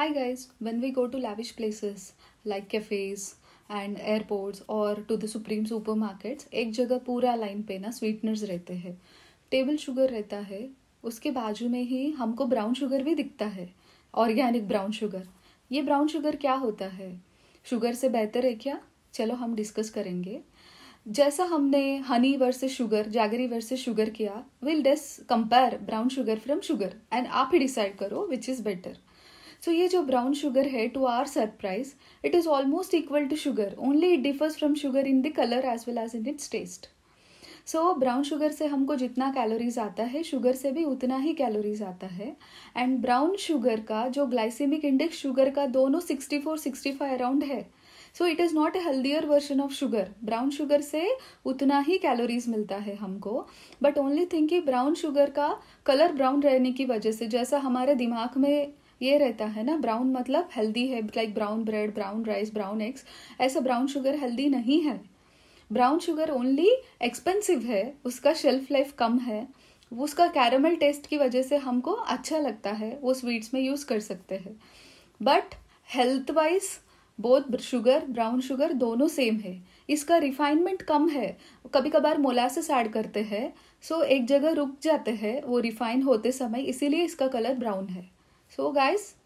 Hi guys, when we go to lavish places like cafes and airports और to the supreme supermarkets एक जगह पूरा line पे ना स्वीटनर्स रहते हैं टेबल शुगर रहता है उसके बाजू में ही हमको ब्राउन शुगर भी दिखता है ऑर्गेनिक ब्राउन शुगर ये ब्राउन शुगर क्या होता है शुगर से बेहतर है क्या चलो हम डिस्कस करेंगे जैसा हमने honey versus sugar jaggery versus sugar किया will does compare brown sugar from sugar and आप ही डिसाइड करो विच इज़ बेटर सो ये जो ब्राउन शुगर है to our surprise it is almost equal to sugar only it differs from sugar in the colour as well as in its taste so brown sugar से हमको जितना calories आता है sugar से भी उतना ही कैलोरीज आता है एंड ब्राउन शुगर का जो ग्लाइसेमिक इंडेक्स शुगर का दोनों sixty four sixty five around है so it is not a healthier version of sugar brown sugar से उतना ही कैलोरीज मिलता है हमको बट ओनली थिंक कि ब्राउन शुगर का कलर ब्राउन रहने की वजह से जैसा हमारे दिमाग में ये रहता है ना ब्राउन मतलब हेल्दी है like brown bread brown rice brown eggs ऐसा ब्राउन शुगर हेल्दी नहीं है ब्राउन शुगर ओनली एक्सपेंसिव है उसका शेल्फ लाइफ कम है उसका कैरमल टेस्ट की वजह से हमको अच्छा लगता है वो स्वीट्स में यूज़ कर सकते हैं but health wise both sugar brown sugar दोनों सेम है इसका रिफाइनमेंट कम है कभी कभार मोलासेस ऐड करते हैं सो एक जगह रुक जाते हैं वो रिफाइन होते समय इसीलिए इसका कलर ब्राउन है So guys,